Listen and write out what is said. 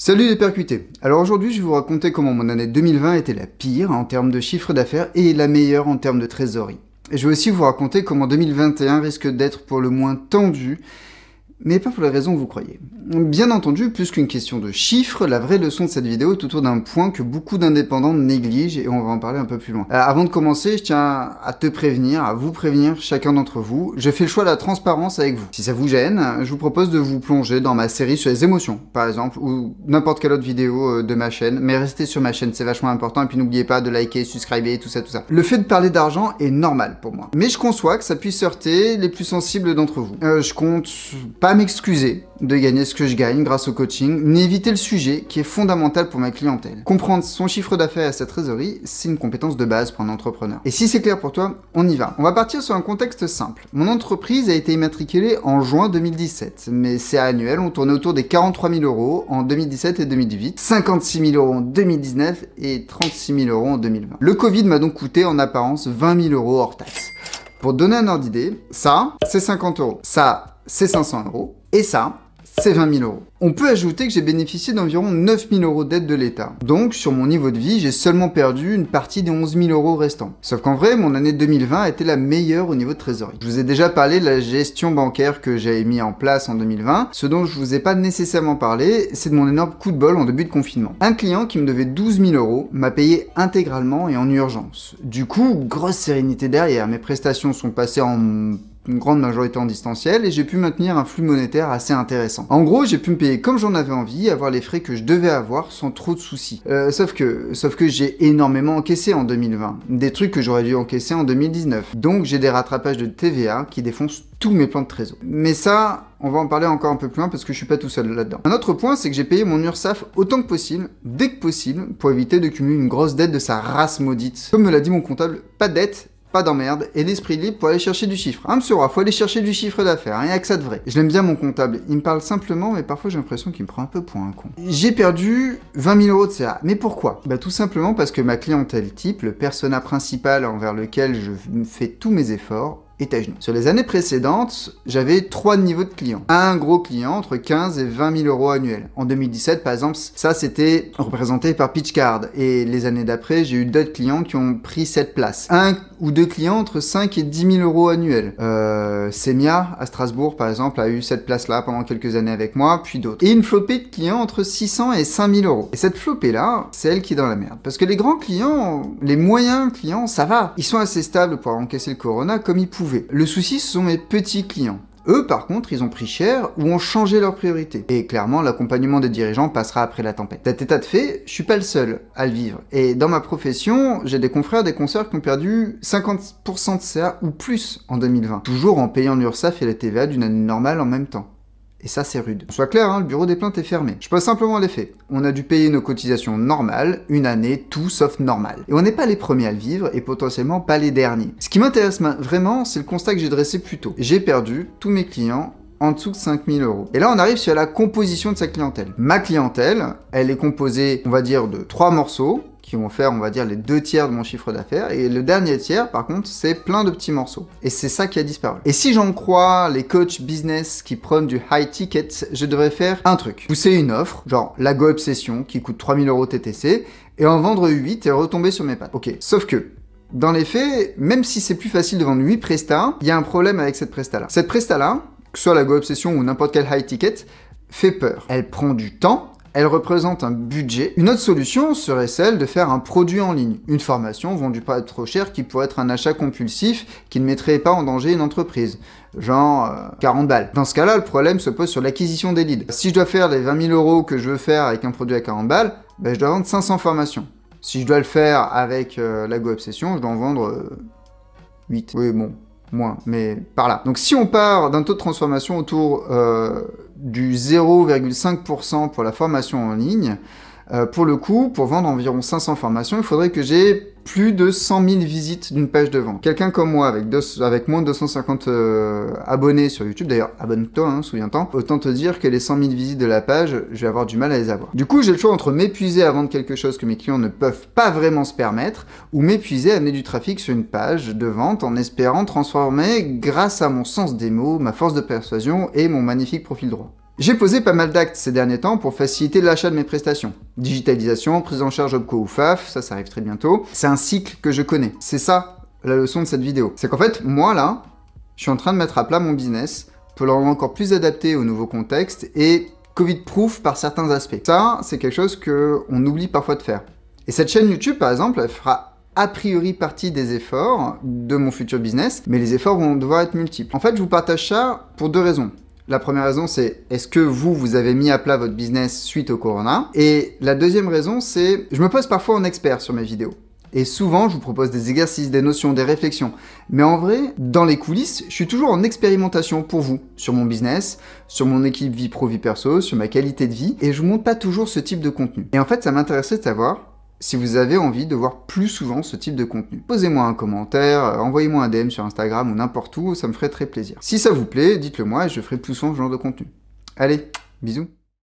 Salut les percutés Alors aujourd'hui je vais vous raconter comment mon année 2020 était la pire en termes de chiffre d'affaires et la meilleure en termes de trésorerie. je vais aussi vous raconter comment 2021 risque d'être pour le moins tendu mais pas pour les raisons que vous croyez. Bien entendu, plus qu'une question de chiffres, la vraie leçon de cette vidéo est autour d'un point que beaucoup d'indépendants négligent et on va en parler un peu plus loin. Euh, avant de commencer, je tiens à te prévenir, à vous prévenir, chacun d'entre vous, je fais le choix de la transparence avec vous. Si ça vous gêne, je vous propose de vous plonger dans ma série sur les émotions, par exemple, ou n'importe quelle autre vidéo euh, de ma chaîne, mais restez sur ma chaîne, c'est vachement important, et puis n'oubliez pas de liker, subscriber, tout ça, tout ça. Le fait de parler d'argent est normal pour moi, mais je conçois que ça puisse heurter les plus sensibles d'entre vous. Euh, je compte pas m'excuser de gagner ce que je gagne grâce au coaching, ni éviter le sujet qui est fondamental pour ma clientèle. Comprendre son chiffre d'affaires et sa trésorerie, c'est une compétence de base pour un entrepreneur. Et si c'est clair pour toi, on y va. On va partir sur un contexte simple. Mon entreprise a été immatriculée en juin 2017. mais c'est annuels ont tourné autour des 43 000 euros en 2017 et 2018, 56 000 euros en 2019 et 36 000 euros en 2020. Le Covid m'a donc coûté en apparence 20 000 euros hors taxes. Pour donner un ordre d'idée, ça, c'est 50 euros. Ça, c'est 500 euros. Et ça, c'est 20 000 euros. On peut ajouter que j'ai bénéficié d'environ 9 000 euros d'aide de l'État. Donc, sur mon niveau de vie, j'ai seulement perdu une partie des 11 000 euros restants. Sauf qu'en vrai, mon année 2020 a été la meilleure au niveau de trésorerie. Je vous ai déjà parlé de la gestion bancaire que j'avais mis en place en 2020. Ce dont je ne vous ai pas nécessairement parlé, c'est de mon énorme coup de bol en début de confinement. Un client qui me devait 12 000 euros m'a payé intégralement et en urgence. Du coup, grosse sérénité derrière. Mes prestations sont passées en une grande majorité en distanciel, et j'ai pu maintenir un flux monétaire assez intéressant. En gros, j'ai pu me payer comme j'en avais envie, avoir les frais que je devais avoir sans trop de soucis. Euh, sauf que, sauf que j'ai énormément encaissé en 2020, des trucs que j'aurais dû encaisser en 2019. Donc j'ai des rattrapages de TVA qui défoncent tous mes plans de trésor. Mais ça, on va en parler encore un peu plus loin parce que je suis pas tout seul là-dedans. Un autre point, c'est que j'ai payé mon URSAF autant que possible, dès que possible, pour éviter de cumuler une grosse dette de sa race maudite. Comme me l'a dit mon comptable, pas de dette, pas d'emmerde et l'esprit libre pour aller chercher du chiffre. Hein, monsieur Roy, faut aller chercher du chiffre d'affaires, rien hein, que ça de vrai. Je l'aime bien mon comptable, il me parle simplement, mais parfois j'ai l'impression qu'il me prend un peu pour un con. J'ai perdu 20 000 euros de CA. Mais pourquoi Bah tout simplement parce que ma clientèle type, le persona principal envers lequel je fais tous mes efforts, sur les années précédentes, j'avais trois niveaux de clients. Un gros client entre 15 et 20 000 euros annuels. En 2017, par exemple, ça c'était représenté par Pitchcard. Et les années d'après, j'ai eu d'autres clients qui ont pris cette place. Un ou deux clients entre 5 et 10 000 euros annuels. Euh, à Strasbourg, par exemple, a eu cette place-là pendant quelques années avec moi, puis d'autres. Et une flopée de clients entre 600 et 5000 euros. Et cette flopée-là, c'est elle qui est dans la merde. Parce que les grands clients, les moyens clients, ça va. Ils sont assez stables pour encaisser le corona comme ils pouvaient le souci, ce sont mes petits clients. Eux, par contre, ils ont pris cher ou ont changé leurs priorités. Et clairement, l'accompagnement des dirigeants passera après la tempête. Cet état de fait, je suis pas le seul à le vivre. Et dans ma profession, j'ai des confrères, des consoeurs qui ont perdu 50% de CA ou plus en 2020. Toujours en payant l'URSSAF et la TVA d'une année normale en même temps. Et ça, c'est rude. Soit clair, hein, le bureau des plaintes est fermé. Je passe simplement à l'effet. On a dû payer nos cotisations normales, une année, tout sauf normal. Et on n'est pas les premiers à le vivre, et potentiellement pas les derniers. Ce qui m'intéresse vraiment, c'est le constat que j'ai dressé plus tôt. J'ai perdu tous mes clients en dessous de 5000 euros. Et là, on arrive sur la composition de sa clientèle. Ma clientèle, elle est composée, on va dire, de trois morceaux qui vont faire, on va dire, les deux tiers de mon chiffre d'affaires. Et le dernier tiers, par contre, c'est plein de petits morceaux. Et c'est ça qui a disparu. Et si j'en crois les coachs business qui prennent du high ticket, je devrais faire un truc. Pousser une offre, genre la Go Obsession, qui coûte 3000 euros TTC, et en vendre 8 et retomber sur mes pattes. Ok, sauf que... Dans les faits, même si c'est plus facile de vendre 8 prestats, il y a un problème avec cette presta-là. Cette presta-là, que ce soit la Go Obsession ou n'importe quel high ticket, fait peur. Elle prend du temps, elle représente un budget. Une autre solution serait celle de faire un produit en ligne, une formation vendue pas trop cher qui pourrait être un achat compulsif qui ne mettrait pas en danger une entreprise, genre 40 euh, balles. Dans ce cas-là, le problème se pose sur l'acquisition des leads. Si je dois faire les 20 000 euros que je veux faire avec un produit à 40 balles, ben je dois vendre 500 formations. Si je dois le faire avec euh, la Go Obsession, je dois en vendre 8. Euh, oui, bon, moins, mais par là. Donc si on part d'un taux de transformation autour euh, du 0,5% pour la formation en ligne, euh, pour le coup, pour vendre environ 500 formations, il faudrait que j'ai plus de 100 000 visites d'une page de vente. Quelqu'un comme moi, avec, moins de 250 euh, abonnés sur YouTube, d'ailleurs, abonne-toi, hein, souviens toi autant te dire que les 100 000 visites de la page, je vais avoir du mal à les avoir. Du coup, j'ai le choix entre m'épuiser à vendre quelque chose que mes clients ne peuvent pas vraiment se permettre, ou m'épuiser à amener du trafic sur une page de vente en espérant transformer, grâce à mon sens des mots, ma force de persuasion et mon magnifique profil droit. J'ai posé pas mal d'actes ces derniers temps pour faciliter l'achat de mes prestations. Digitalisation, prise en charge OPCO ou FAF, ça, ça arrive très bientôt. C'est un cycle que je connais. C'est ça, la leçon de cette vidéo. C'est qu'en fait, moi, là, je suis en train de mettre à plat mon business pour le rendre encore plus adapté au nouveau contexte et Covid-proof par certains aspects. Ça, c'est quelque chose qu'on oublie parfois de faire. Et cette chaîne YouTube, par exemple, elle fera a priori partie des efforts de mon futur business, mais les efforts vont devoir être multiples. En fait, je vous partage ça pour deux raisons. La première raison, c'est est-ce que vous, vous avez mis à plat votre business suite au corona Et la deuxième raison, c'est je me pose parfois en expert sur mes vidéos. Et souvent, je vous propose des exercices, des notions, des réflexions. Mais en vrai, dans les coulisses, je suis toujours en expérimentation pour vous, sur mon business, sur mon équipe vie pro-vie perso, sur ma qualité de vie, et je monte montre pas toujours ce type de contenu. Et en fait, ça m'intéressait de savoir, si vous avez envie de voir plus souvent ce type de contenu. Posez-moi un commentaire, euh, envoyez-moi un DM sur Instagram ou n'importe où, ça me ferait très plaisir. Si ça vous plaît, dites-le moi et je ferai plus souvent ce genre de contenu. Allez, bisous